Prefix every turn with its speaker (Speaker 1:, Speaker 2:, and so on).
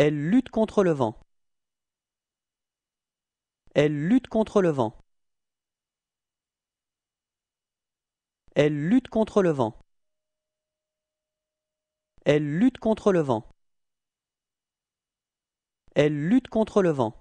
Speaker 1: Elle lutte contre le vent. Elle lutte contre le vent. Elle lutte contre le vent. Elle lutte contre le vent. Elle lutte contre le vent.